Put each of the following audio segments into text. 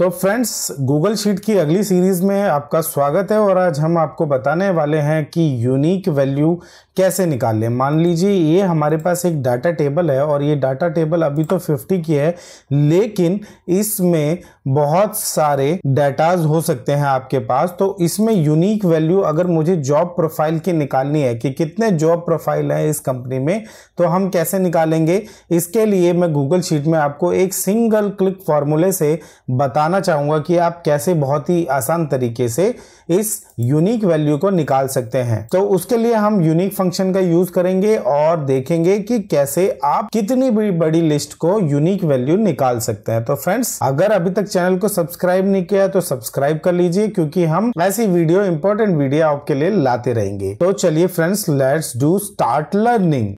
तो friends Google sheet की अगली सीरीज़ में आपका स्वागत है और आज हम आपको बताने वाले हैं कि यूनिक वैल्यू कैसे निकालें मान लीजिए ये हमारे पास एक डाटा टेबल है और ये डाटा टेबल अभी तो 50 की है लेकिन इसमें बहुत सारे डेटाज हो सकते हैं आपके पास तो इसमें यूनिक वैल्यू अगर मुझे जॉब प्रोफाइल की निकालनी है कि कितने जॉब प्रोफाइल हैं इस कंपनी में तो हम कैसे निकालेंगे इसके लिए मैं गूगल शीट में आपको एक सिंगल क्लिक फॉर्मूले से बताना चाहूँगा कि आप कैसे बहुत ही आसान तरीके से इस यूनिक वैल्यू को निकाल सकते हैं तो उसके लिए हम यूनिक फंक्शन का यूज़ करेंगे और देखेंगे कि कैसे आप कितनी भी बड़ी लिस्ट को यूनिक वैल्यू निकाल सकते हैं तो फ्रेंड्स अगर अभी तक चैनल को सब्सक्राइब नहीं किया तो सब्सक्राइब कर लीजिए क्योंकि हम ऐसी वीडियो इंपॉर्टेंट वीडियो आपके लिए लाते रहेंगे तो चलिए friends let's do start learning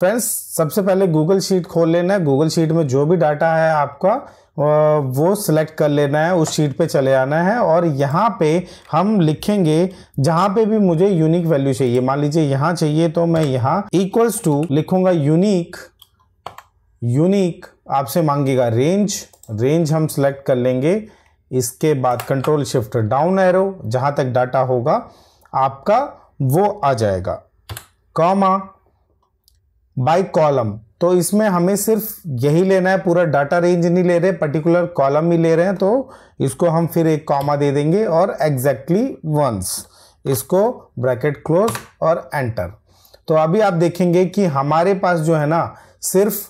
friends सबसे पहले गूगल शीट खोल लेना गूगल शीट में जो भी डाटा है आपका वो सिलेक्ट कर लेना है उस शीट पे चले आना है और यहाँ पे हम लिखेंगे जहाँ पे भी मुझे यूनिक वैल्यू चाहिए मान लीजिए यहाँ चाहिए तो मैं यहाँ इक्वल्स टू लिखूंगा यूनिक यूनिक आपसे मांगेगा रेंज रेंज हम सिलेक्ट कर लेंगे इसके बाद कंट्रोल शिफ्ट डाउन एरो जहाँ तक डाटा होगा आपका वो आ जाएगा कॉमा बाय कॉलम तो इसमें हमें सिर्फ यही लेना है पूरा डाटा रेंज नहीं ले रहे पर्टिकुलर कॉलम ही ले रहे हैं तो इसको हम फिर एक कॉमा दे देंगे और एग्जैक्टली वंस इसको ब्रैकेट क्लोज और एंटर तो अभी आप देखेंगे कि हमारे पास जो है ना सिर्फ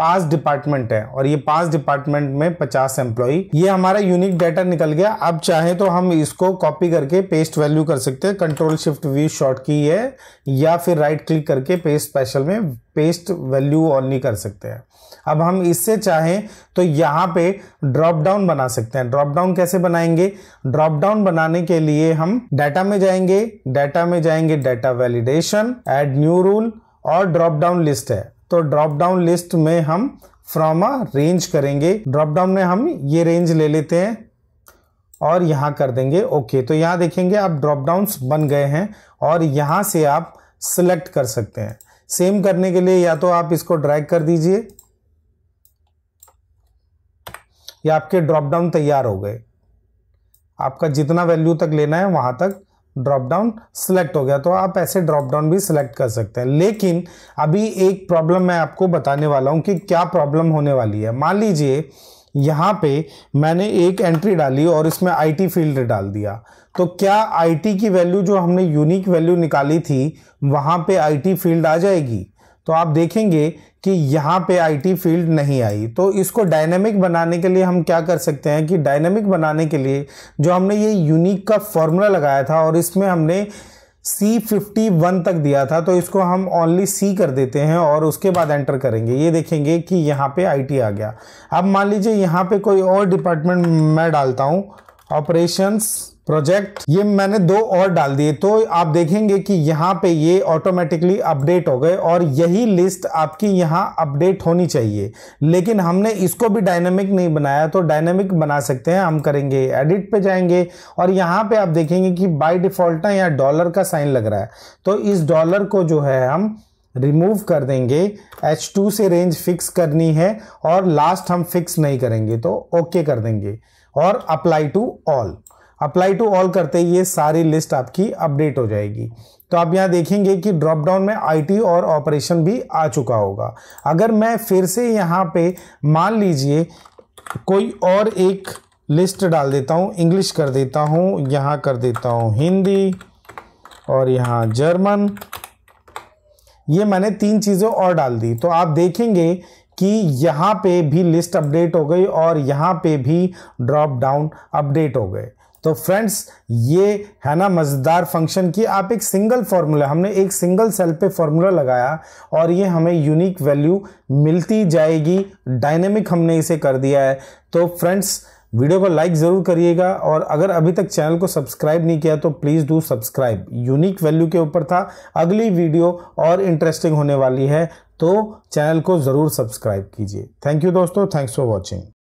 पास डिपार्टमेंट है और ये पास डिपार्टमेंट में पचास एम्प्लॉय ये हमारा यूनिक डाटा निकल गया अब चाहे तो हम इसको कॉपी करके पेस्ट वैल्यू कर सकते हैं कंट्रोल शिफ्ट वी शॉर्ट की है या फिर राइट क्लिक करके पेस्ट स्पेशल में पेस्ट वैल्यू ऑनली कर सकते हैं अब हम इससे चाहें तो यहाँ पे ड्रॉप डाउन बना सकते हैं ड्रॉप डाउन कैसे बनाएंगे ड्रॉप डाउन बनाने के लिए हम डाटा में जाएंगे डाटा में जाएंगे data validation add new rule और ड्रॉप डाउन लिस्ट है तो ड्रॉप डाउन लिस्ट में हम फ्रॉम अ रेंज करेंगे ड्रॉप डाउन में हम ये रेंज ले लेते हैं और यहाँ कर देंगे ओके तो यहाँ देखेंगे आप ड्रॉप डाउन्स बन गए हैं और यहाँ से आप सिलेक्ट कर सकते हैं सेम करने के लिए या तो आप इसको ड्रैग कर दीजिए या आपके ड्रॉप डाउन तैयार हो गए आपका जितना वैल्यू तक लेना है वहाँ तक ड्रॉप डाउन सिलेक्ट हो गया तो आप ऐसे ड्रॉप डाउन भी सिलेक्ट कर सकते हैं लेकिन अभी एक प्रॉब्लम मैं आपको बताने वाला हूँ कि क्या प्रॉब्लम होने वाली है मान लीजिए यहाँ पे मैंने एक एंट्री डाली और इसमें आईटी फील्ड डाल दिया तो क्या आईटी की वैल्यू जो हमने यूनिक वैल्यू निकाली थी वहाँ पे आईटी फील्ड आ जाएगी तो आप देखेंगे कि यहाँ पे आईटी फील्ड नहीं आई तो इसको डायनेमिक बनाने के लिए हम क्या कर सकते हैं कि डायनेमिक बनाने के लिए जो हमने ये यूनिक का फॉर्मूला लगाया था और इसमें हमने सी फिफ्टी वन तक दिया था तो इसको हम ओनली सी कर देते हैं और उसके बाद एंटर करेंगे ये देखेंगे कि यहाँ पे आईटी आ गया अब मान लीजिए यहाँ पे कोई और डिपार्टमेंट मैं डालता हूँ ऑपरेशंस प्रोजेक्ट ये मैंने दो और डाल दिए तो आप देखेंगे कि यहाँ पे ये ऑटोमेटिकली अपडेट हो गए और यही लिस्ट आपकी यहाँ अपडेट होनी चाहिए लेकिन हमने इसको भी डायनेमिक नहीं बनाया तो डायनेमिक बना सकते हैं हम करेंगे एडिट पे जाएंगे और यहाँ पे आप देखेंगे कि बाय डिफॉल्ट ना यहाँ डॉलर का साइन लग रहा है तो इस डॉलर को जो है हम रिमूव कर देंगे H2 से रेंज फिक्स करनी है और लास्ट हम फिक्स नहीं करेंगे तो ओके okay कर देंगे और apply to all apply to all करते ही ये सारी लिस्ट आपकी अपडेट हो जाएगी तो आप यहाँ देखेंगे कि ड्रॉप डाउन में आईटी और ऑपरेशन भी आ चुका होगा अगर मैं फिर से यहाँ पे मान लीजिए कोई और एक लिस्ट डाल देता हूँ इंग्लिश कर देता हूँ यहाँ कर देता हूँ हिंदी और यहाँ जर्मन ये मैंने तीन चीज़ें और डाल दी तो आप देखेंगे कि यहाँ पे भी लिस्ट अपडेट हो गई और यहाँ पे भी ड्रॉप डाउन अपडेट हो गए तो फ्रेंड्स ये है ना मज़ेदार फंक्शन कि आप एक सिंगल फार्मूला हमने एक सिंगल सेल पे फार्मूला लगाया और ये हमें यूनिक वैल्यू मिलती जाएगी डायनेमिक हमने इसे कर दिया है तो फ्रेंड्स वीडियो को लाइक ज़रूर करिएगा और अगर अभी तक चैनल को सब्सक्राइब नहीं किया तो please do subscribe unique value के ऊपर था अगली वीडियो और इंटरेस्टिंग होने वाली है तो चैनल को ज़रूर सब्सक्राइब कीजिए थैंक यू दोस्तों थैंक्स फॉर वॉचिंग